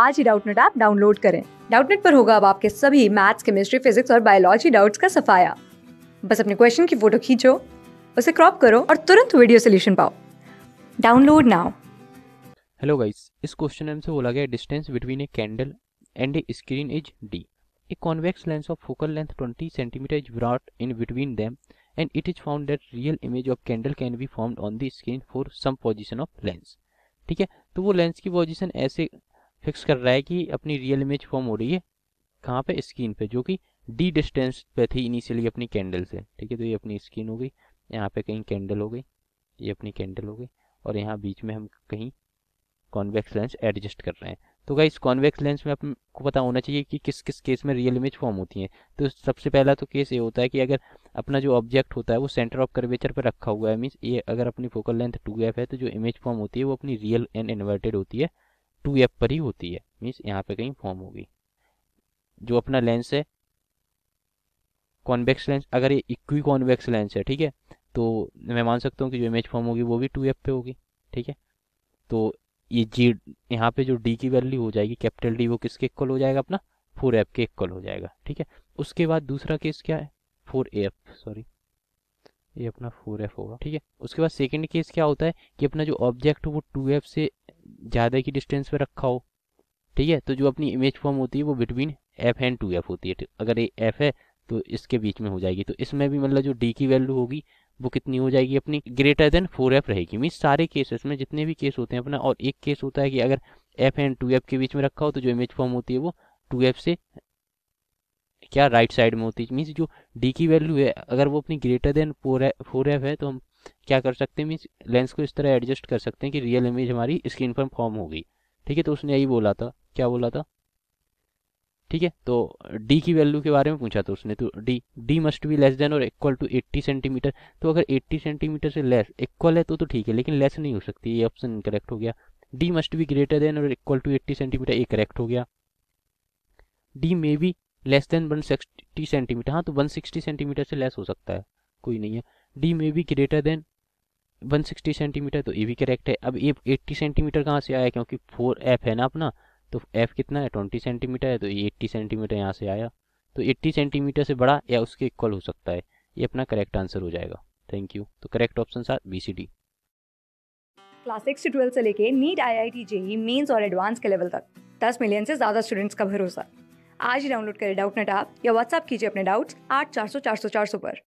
आज ही Doubtnut app download करें डाउटनेट पर होगा अब आपके सभी मैथ्स केमिस्ट्री फिजिक्स और बायोलॉजी डाउट्स का सफाया बस अपने क्वेश्चन की फोटो खींचो उसे क्रॉप करो और तुरंत वीडियो सोल्यूशन पाओ डाउनलोड नाउ हेलो गाइस इस क्वेश्चन में से बोला गया distance between a candle and a screen is D a convex lens of focal length 20 centimetre is brought in between them and it is found that real image of candle can be formed on the screen for some position of lens ठीक है तो वो lens की position ऐसे fix कर रहा है कि अपनी रियल इमेज फॉर्म हो रही है कहाँ पे स्क्रीन पे जो कि डी डिस्टेंस पे थी इनिशियली अपनी कैंडल से ठीक है तो ये अपनी स्क्रीन हो गई यहाँ पे कहीं कैंडल हो गई ये अपनी कैंडल हो गई और यहाँ बीच में हम कहीं कॉन्वेक्स लेंस एडजस्ट कर रहे हैं तो गाइस कॉन्वेक्स लेंस में आपको पता होना चाहिए कि किस किस केस में रियल इमेज फॉर्म होती है तो सबसे पहला तो केस ये होता है कि अगर अपना जो ऑब्जेक्ट होता है वो सेंटर ऑफ कर्वेचर पर रखा हुआ है मीन्स ये अगर अपनी फोकल लेंथ टू है तो जो इमेज फॉर्म होती है वो अपनी रियल एंड इन्वर्टेड होती है टू एफ पर ही होती है मीन्स यहाँ पे कहीं फॉर्म होगी जो अपना लेंस है कॉन्वेक्स लेंस अगर ये इक्वी कॉन्वेक्स लेंस है ठीक है तो मैं मान सकता हूँ कि जो इमेज फॉर्म होगी वो भी टू एफ पे होगी ठीक है तो ये जी यहाँ पे जो डी की वैल्यू हो जाएगी कैपिटल डी वो किसके इक्वल हो जाएगा अपना फोर एफ के इक्वल हो जाएगा ठीक है उसके बाद दूसरा केस क्या है फोर एफ सॉरी ये अपना फोर एफ होगा ठीक है उसके बाद सेकेंड केस क्या होता है कि अपना जो ऑब्जेक्ट है वो टू एफ से ज़्यादा की डिस्टेंस पर रखा हो ठीक है तो जो अपनी इमेज फॉर्म होती है वो between F and two F होती है अगर ये एफ है तो इसके बीच में हो जाएगी तो इसमें भी मतलब जो डी की वैल्यू होगी वो कितनी हो जाएगी अपनी ग्रेटर देन फोर एफ रहेगी मीन सारे केसेस में जितने भी केस होते हैं अपना और एक केस होता है कि अगर एफ एंड टू एफ के बीच में रखा हो तो जो इमेज फॉर्म होती है वो टू एफ से क्या राइट right साइड में होती है मीन्स जो डी की वैल्यू है अगर वो अपनी greater than four four F है तो हम क्या कर सकते हैं मीन्स लेंस को इस तरह एडजस्ट कर सकते हैं कि रियल इमेज हमारी स्क्रीन पर फॉर्म होगी ठीक है तो उसने यही बोला था क्या बोला था ठीक है तो डी की वैल्यू के बारे में पूछा था उसने तो D D must be less than और इक्वल टू 80 सेंटीमीटर तो अगर 80 सेंटीमीटर से लेस इक्वल है तो तो ठीक है लेकिन लेस नहीं हो सकती ये ऑप्शन करेक्ट हो गया D must be greater than और इक्वल टू 80 सेंटीमीटर ये करेक्ट हो गया D may be less than 160 centimetre हाँ तो 160 सेंटीमीटर से लेस हो सकता है कोई नहीं है डी में भी ग्रेटर देन 160 सेंटीमीटर तो ये भी करेक्ट है अब ये 80 सेंटीमीटर कहाँ से आया क्योंकि फोर एफ है ना अपना तो एफ कितना है 20 सेंटीमीटर है तो ये 80 सेंटीमीटर यहाँ से आया तो 80 सेंटीमीटर से बड़ा या उसके इक्वल हो सकता है ये अपना करेक्ट आंसर हो जाएगा थैंक यू तो करेक्ट ऑप्शन साथ B C D class six से ट्वेल्थ से लेके NEET I I T JEE mains और एडवांस के लेवल तक दस मिलियन से ज़्यादा स्टूडेंट्स का भरोसा आज ही डाउनलोड करें डाउट नेट आप या व्हाट्सअप कीजिए अपने डाउट्स आठ चार सौ चार सौ चार सौ पर